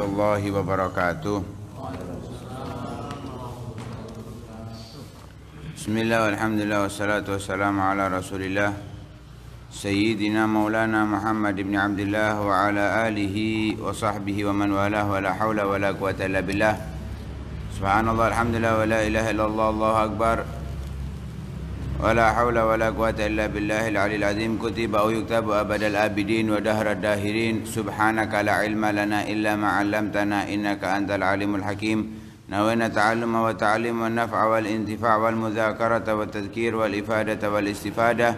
الله وبركاته بسم الله والحمد لله والصلاة والسلام على رسول الله سيدنا مولانا محمد بن عبد الله وعلى آله وصحبه ومن والاه ولا حول ولا قوة إلا بالله سبحان الله الحمد لله ولا إله إلا الله الله أكبر ولا حول ولا قوة إلا بالله العلي العظيم كتب أو يكتب أبد الآبدين ودهر الداهرين سبحانك لا علم لنا إلا ما علمتنا إنك أنت العليم الحكيم نوينا التعلم والتعليم والنفع والانتفاع والمذاكرة والتذكير والإفادة والاستفادة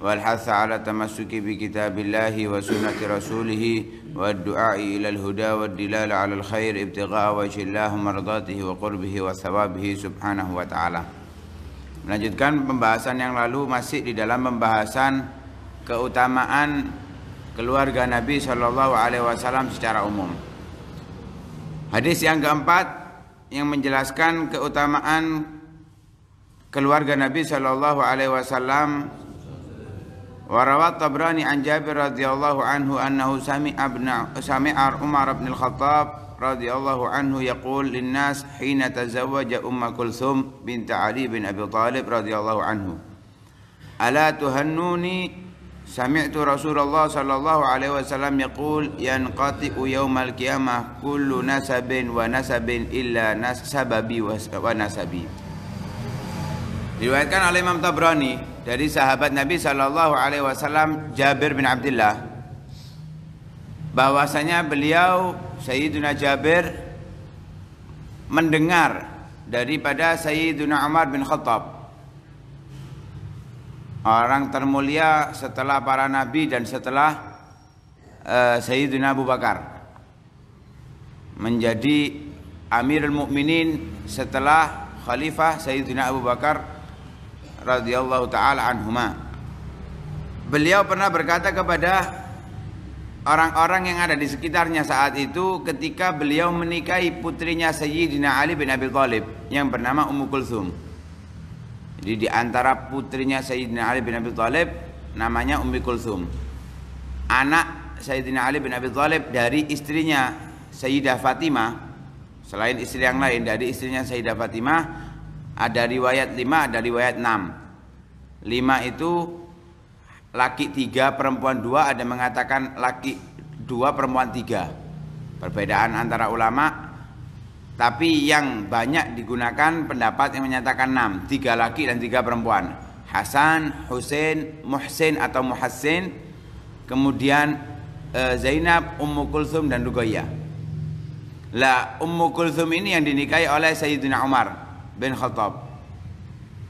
والحث على التمسك بكتاب الله وسنة رسوله والدعاء إلى الهدى والدلال على الخير ابتغاء وجه الله مرضاته وقربه وثوابه سبحانه وتعالى Melanjutkan pembahasan yang lalu masih di dalam pembahasan keutamaan keluarga Nabi Shallallahu Alaihi Wasallam secara umum. Hadis yang keempat yang menjelaskan keutamaan keluarga Nabi Shallallahu Alaihi Wasallam. Warawat Tabrani an Jabir radhiyallahu anhu annahu sami'a sami'a Umar bin Al-Khattab radhiyallahu anhu yaqul linnas hina tazawwaja Umm Kulsum binti Ali bin Abi Talib radhiyallahu anhu Ala tuhannuni sami'tu Rasulullah sallallahu alaihi wasallam yaqul yanqati'u yaumal qiyamah kullu nasabin wa nasabin illa nasababi wa nasabi Diriwayatkan oleh Imam Tabrani dari sahabat Nabi sallallahu alaihi wasallam Jabir bin Abdullah bahwasanya beliau Sayyiduna Jabir mendengar daripada Sayyiduna Umar bin Khattab orang termulia setelah para nabi dan setelah uh, Sayyiduna Abu Bakar menjadi Amirul Mukminin setelah Khalifah Sayyiduna Abu Bakar radhiyallahu taala anhuma. Beliau pernah berkata kepada orang-orang yang ada di sekitarnya saat itu ketika beliau menikahi putrinya Sayyidina Ali bin Abi Thalib yang bernama Ummu Kulsum. Jadi di antara putrinya Sayyidina Ali bin Abi Thalib namanya Ummu Kulsum. Anak Sayyidina Ali bin Abi Thalib dari istrinya Sayyidah Fatimah selain istri yang lain dari istrinya Sayyidah Fatimah ada riwayat 5 ada riwayat 6. 5 itu laki tiga perempuan dua ada mengatakan laki dua perempuan tiga perbedaan antara ulama tapi yang banyak digunakan pendapat yang menyatakan enam tiga laki dan tiga perempuan Hasan Hussein, Muhsin atau Muhassin kemudian eh, Zainab Ummu Kulsum dan Rugoyah lah Ummu Kulsum ini yang dinikahi oleh Sayyidina Umar bin Khattab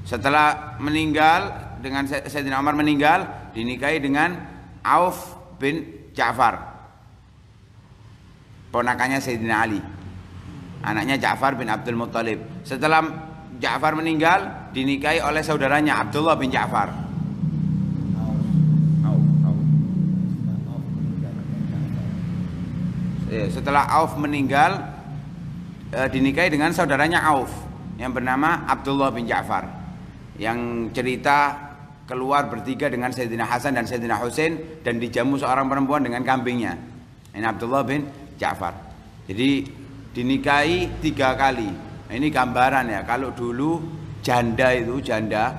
setelah meninggal dengan Sayyidina Umar meninggal dinikahi dengan Auf bin Ja'far ponakannya Sayyidina Ali anaknya Ja'far bin Abdul Muttalib setelah Ja'far meninggal dinikahi oleh saudaranya Abdullah bin Ja'far eh, setelah Auf meninggal eh, dinikahi dengan saudaranya Auf yang bernama Abdullah bin Ja'far yang cerita keluar bertiga dengan Sayyidina Hasan dan Sayyidina Hussein dan dijamu seorang perempuan dengan kambingnya ini Abdullah bin Ja'far jadi dinikahi tiga kali nah, ini gambaran ya kalau dulu janda itu janda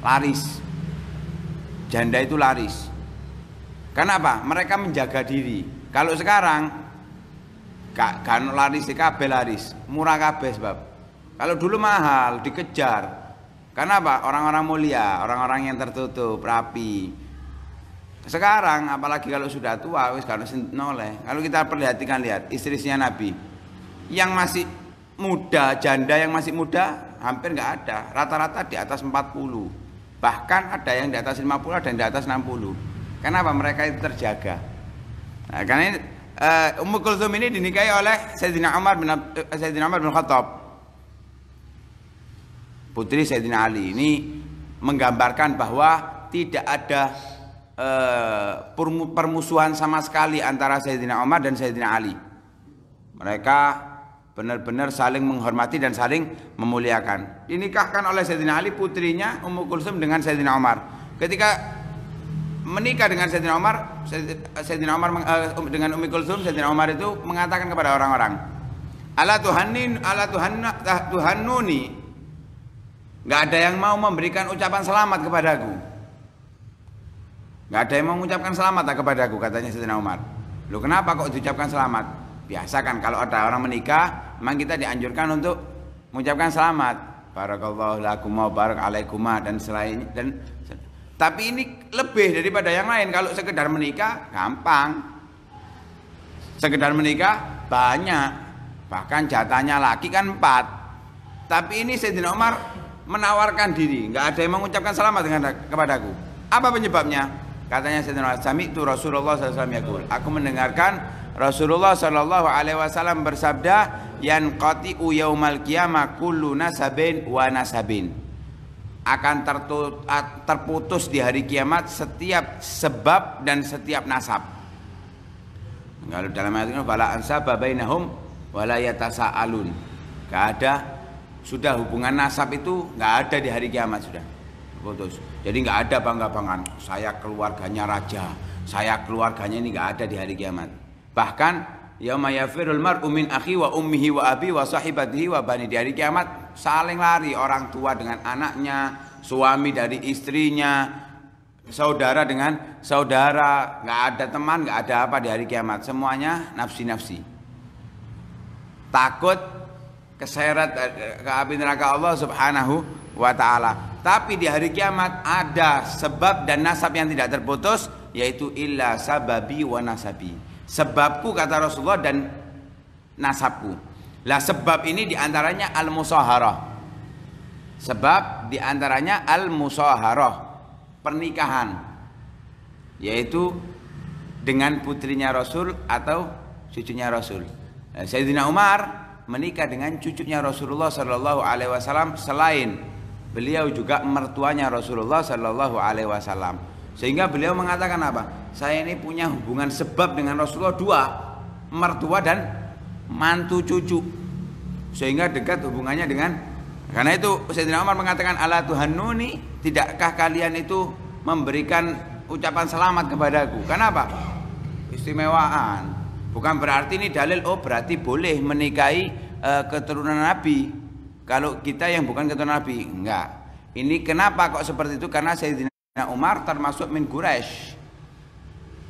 laris janda itu laris kenapa? mereka menjaga diri kalau sekarang kan laris Kabel laris murah kabeh sebab kalau dulu mahal dikejar karena apa? Orang-orang mulia, orang-orang yang tertutup, rapi. Sekarang apalagi kalau sudah tua, wis kalau noleh. Kalau kita perhatikan lihat istrinya Nabi, yang masih muda, janda yang masih muda hampir nggak ada. Rata-rata di atas 40. Bahkan ada yang di atas 50, dan di atas 60. Kenapa mereka itu terjaga? Nah, karena ini, uh, Ummu Kulthum ini dinikahi oleh Sayyidina Umar bin eh, Sayyidina Umar bin Khattab putri Sayyidina Ali ini menggambarkan bahwa tidak ada eh, permusuhan sama sekali antara Sayyidina Omar dan Sayyidina Ali. Mereka benar-benar saling menghormati dan saling memuliakan. Dinikahkan oleh Sayyidina Ali putrinya Ummu Kulsum dengan Sayyidina Omar. Ketika menikah dengan Sayyidina Omar, Sayyidina Umar eh, um, dengan Ummu Kulsum, Sayyidina Omar itu mengatakan kepada orang-orang, "Ala tuhannin ala tuhanna Nggak ada yang mau memberikan ucapan selamat kepadaku. Nggak ada yang mau mengucapkan selamat tak kepadaku, katanya Sayyidina Umar. Lu kenapa kok diucapkan selamat? Biasa kan kalau ada orang menikah, memang kita dianjurkan untuk mengucapkan selamat. Barakallahu lakum wa barak dan selain dan tapi ini lebih daripada yang lain. Kalau sekedar menikah gampang. Sekedar menikah banyak. Bahkan jatahnya laki kan empat. Tapi ini Sayyidina Umar menawarkan diri, nggak ada yang mengucapkan selamat dengan kepadaku. Apa penyebabnya? Katanya Sayyidina Sami itu Rasulullah SAW yakul. Aku mendengarkan Rasulullah Shallallahu Alaihi Wasallam bersabda, yang koti uyaumal kiamah kullu nasabin wa nasabin akan tertut, terputus di hari kiamat setiap sebab dan setiap nasab. Kalau dalam ayat ini wala ansab bainahum wala alun Enggak ada sudah hubungan nasab itu nggak ada di hari kiamat sudah. Putus. Jadi nggak ada bangga bangan Saya keluarganya raja, saya keluarganya ini nggak ada di hari kiamat. Bahkan ya maya mar'u min akhi wa ummihi wa abi wa sahibatihi wa bani di hari kiamat saling lari orang tua dengan anaknya, suami dari istrinya, saudara dengan saudara, nggak ada teman, nggak ada apa di hari kiamat. Semuanya nafsi-nafsi. Takut keseret eh, ke api neraka Allah Subhanahu wa taala. Tapi di hari kiamat ada sebab dan nasab yang tidak terputus yaitu illa sababi wa nasabi. Sebabku kata Rasulullah dan nasabku. Lah sebab ini diantaranya al-musaharah. Sebab diantaranya al-musaharah, pernikahan. Yaitu dengan putrinya Rasul atau cucunya Rasul. Nah, Sayyidina Umar menikah dengan cucunya Rasulullah Shallallahu Alaihi Wasallam selain beliau juga mertuanya Rasulullah Shallallahu Alaihi Wasallam sehingga beliau mengatakan apa saya ini punya hubungan sebab dengan Rasulullah dua mertua dan mantu cucu sehingga dekat hubungannya dengan karena itu Sayyidina Umar mengatakan ala Nuni tidakkah kalian itu memberikan ucapan selamat kepadaku kenapa istimewaan Bukan berarti ini dalil oh berarti boleh menikahi e, keturunan Nabi. Kalau kita yang bukan keturunan Nabi, enggak. Ini kenapa kok seperti itu? Karena Sayyidina Umar termasuk min Quraisy.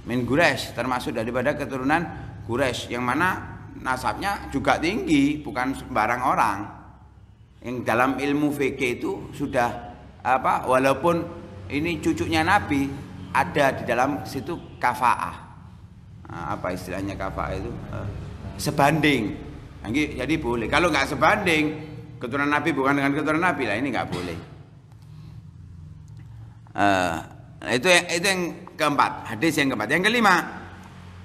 Min Quraisy termasuk daripada keturunan Quraisy yang mana nasabnya juga tinggi, bukan sembarang orang. Yang dalam ilmu VK itu sudah apa? Walaupun ini cucunya Nabi ada di dalam situ kafaah Ah, apa istilahnya kafa itu eh, sebanding nah, jadi boleh kalau nggak sebanding keturunan nabi bukan dengan keturunan nabi lah ini nggak boleh uh, itu yang, itu yang keempat hadis yang keempat yang kelima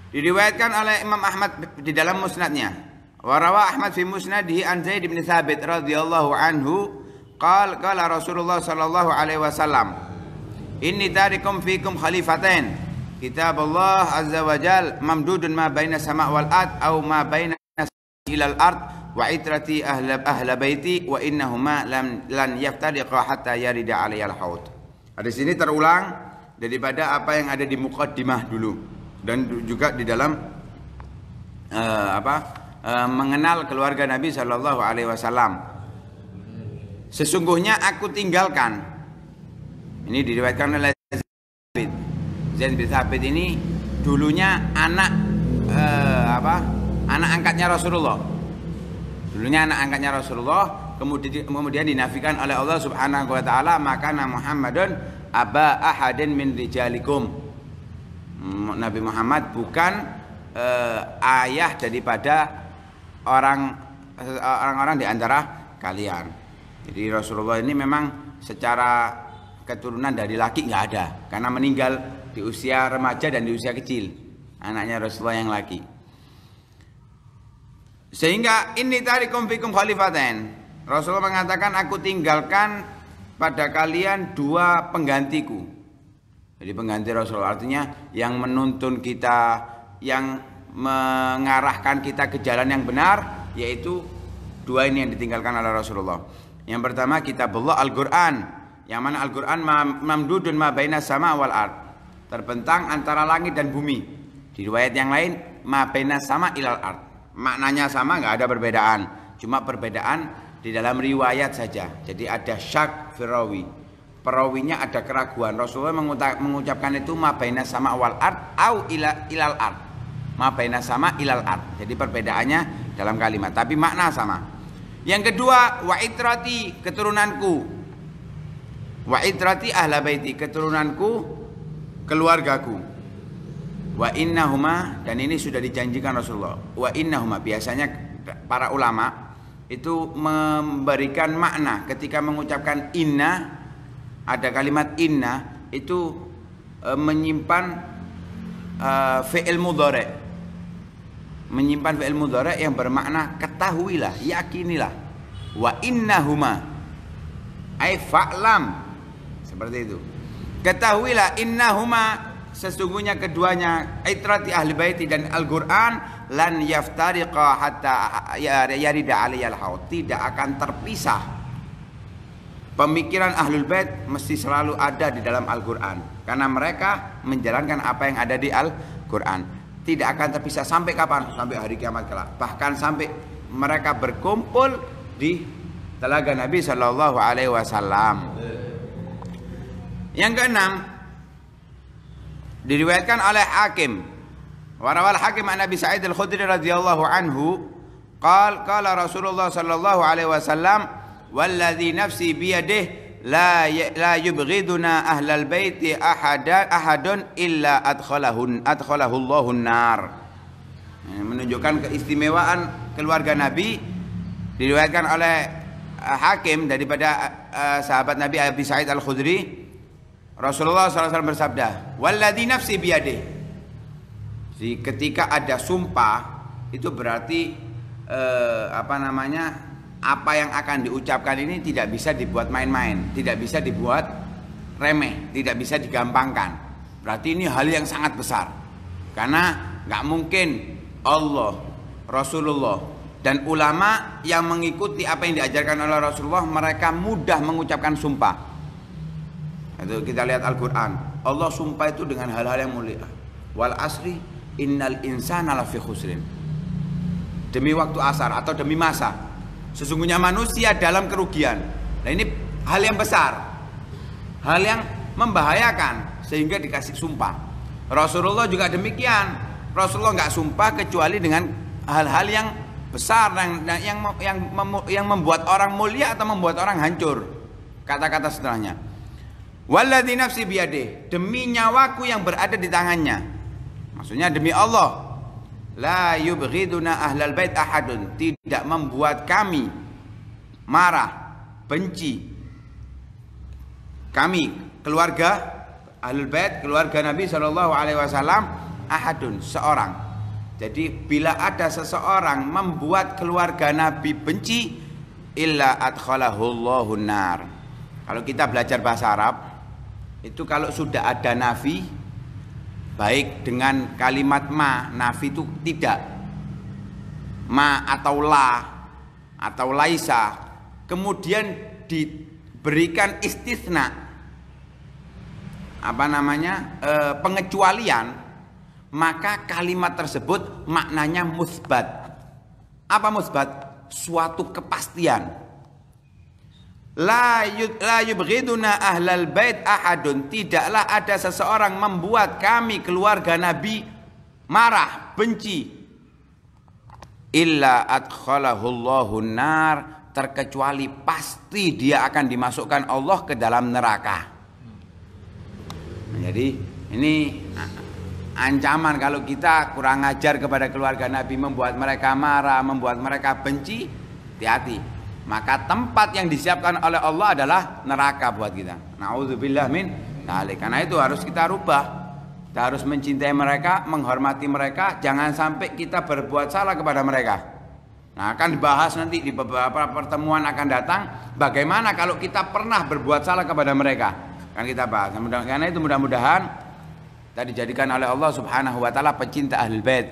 diriwayatkan oleh Imam Ahmad di dalam musnadnya warawa Ahmad fi Musnadhi an Zaid bin Thabit radhiyallahu anhu qal qala Rasulullah sallallahu alaihi wasallam inni tarikum fikum khalifatain kitab Allah azza wa jal mamdudun ma baina sama wal ad au ma baina ilal ard wa itrati ahla ahla baiti wa innahuma lam lan yaftariqa hatta yarida alayal haud. ada sini terulang daripada apa yang ada di mukaddimah dulu dan juga di dalam uh, apa uh, mengenal keluarga Nabi Shallallahu alaihi wasallam. Sesungguhnya aku tinggalkan ini diriwayatkan oleh Zaid bin Thabit ini dulunya anak eh, apa? Anak angkatnya Rasulullah. Dulunya anak angkatnya Rasulullah, kemudian kemudian dinafikan oleh Allah Subhanahu wa taala, maka Muhammadun aba ahadin min rijalikum. Hmm, Nabi Muhammad bukan eh, ayah daripada orang orang-orang di antara kalian. Jadi Rasulullah ini memang secara keturunan dari laki nggak ada karena meninggal di usia remaja dan di usia kecil anaknya Rasulullah yang laki sehingga ini tadi fikum khalifaten Rasulullah mengatakan aku tinggalkan pada kalian dua penggantiku jadi pengganti Rasulullah artinya yang menuntun kita yang mengarahkan kita ke jalan yang benar yaitu dua ini yang ditinggalkan oleh Rasulullah yang pertama kitabullah Al-Quran yang mana Al-Quran mamdudun ma baina sama wal ard terbentang antara langit dan bumi. Di riwayat yang lain, mabena sama ilal art. Maknanya sama, nggak ada perbedaan. Cuma perbedaan di dalam riwayat saja. Jadi ada syak firawi. Perawinya ada keraguan. Rasulullah mengucapkan itu mabena sama wal art au ila, ilal art. Mabena sama ilal art. Jadi perbedaannya dalam kalimat, tapi makna sama. Yang kedua, wa'itrati keturunanku. Wa'itrati ahla baiti keturunanku keluargaku. Wa innahuma dan ini sudah dijanjikan Rasulullah. Wa innahuma biasanya para ulama itu memberikan makna ketika mengucapkan inna ada kalimat inna itu e, menyimpan e, fi'il mudhari menyimpan fi'il mudhari yang bermakna ketahuilah yakinilah wa innahuma ay fa'lam seperti itu Ketahuilah innahuma sesungguhnya keduanya itrati ahli baiti dan Al-Qur'an lan yaftariqa hatta ya, yarida aliyal haut tidak akan terpisah. Pemikiran Ahlul Bait mesti selalu ada di dalam Al-Qur'an karena mereka menjalankan apa yang ada di Al-Qur'an. Tidak akan terpisah sampai kapan? Sampai hari kiamat kelak. Bahkan sampai mereka berkumpul di telaga Nabi Shallallahu alaihi wasallam. Yang keenam diriwayatkan oleh Hakim. Warawal Hakim an Nabi Sa'id Al-Khudri radhiyallahu anhu qal qala Rasulullah sallallahu alaihi wasallam wallazi nafsi biyadihi la la yubghiduna ahlal baiti ahadan ahadun illa adkhalahun adkhalahu Allahun nar. Menunjukkan keistimewaan keluarga Nabi diriwayatkan oleh eh, Hakim daripada eh, eh, sahabat Nabi Abi Sa'id Al-Khudri Rasulullah SAW bersabda, "Walladhi nafsi biade si ketika ada sumpah itu berarti eh, apa namanya? Apa yang akan diucapkan ini tidak bisa dibuat main-main, tidak bisa dibuat remeh, tidak bisa digampangkan. Berarti ini hal yang sangat besar. Karena nggak mungkin Allah, Rasulullah, dan ulama yang mengikuti apa yang diajarkan oleh Rasulullah mereka mudah mengucapkan sumpah itu kita lihat Al-Qur'an. Allah sumpah itu dengan hal-hal yang mulia. Wal asri innal insana lafi khusrin. Demi waktu asar atau demi masa. Sesungguhnya manusia dalam kerugian. Nah ini hal yang besar. Hal yang membahayakan sehingga dikasih sumpah. Rasulullah juga demikian. Rasulullah nggak sumpah kecuali dengan hal-hal yang besar yang yang yang, yang membuat orang mulia atau membuat orang hancur. Kata-kata setelahnya. Walladhi nafsi biyadih demi nyawaku yang berada di tangannya. Maksudnya demi Allah. La yubghiduna ahlal bait ahadun tidak membuat kami marah, benci. Kami keluarga ahlul bait, keluarga Nabi saw, alaihi wasallam ahadun seorang. Jadi bila ada seseorang membuat keluarga Nabi benci illa adkhalahullahu nar. Kalau kita belajar bahasa Arab, itu kalau sudah ada nafi baik dengan kalimat ma nafi itu tidak ma atau la atau laisa kemudian diberikan istisna apa namanya e, pengecualian maka kalimat tersebut maknanya musbat apa musbat suatu kepastian La yubghiduna ahlal bait ahadun. Tidaklah ada seseorang membuat kami keluarga Nabi marah, benci. Illa Allahu nar. Terkecuali pasti dia akan dimasukkan Allah ke dalam neraka. Hmm. Jadi ini ancaman kalau kita kurang ajar kepada keluarga Nabi membuat mereka marah, membuat mereka benci, hati-hati maka tempat yang disiapkan oleh Allah adalah neraka buat kita. Nauzubillah min dalik. Karena itu harus kita rubah. Kita harus mencintai mereka, menghormati mereka, jangan sampai kita berbuat salah kepada mereka. Nah, akan dibahas nanti di beberapa pertemuan akan datang bagaimana kalau kita pernah berbuat salah kepada mereka. Kan kita bahas. Nah, karena itu mudah-mudahan kita dijadikan oleh Allah Subhanahu wa taala pecinta Ahlul Bait,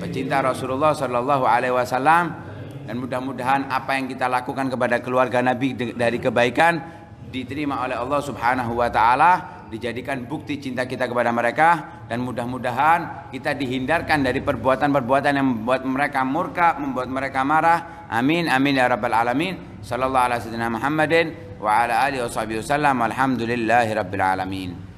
pecinta Rasulullah sallallahu alaihi wasallam dan mudah-mudahan apa yang kita lakukan kepada keluarga Nabi dari kebaikan diterima oleh Allah Subhanahu wa taala, dijadikan bukti cinta kita kepada mereka dan mudah-mudahan kita dihindarkan dari perbuatan-perbuatan yang membuat mereka murka, membuat mereka marah. Amin amin ya rabbal alamin. Sallallahu alaihi wasallam Muhammadin wa ala alihi wasallam. Alhamdulillahirabbil alamin.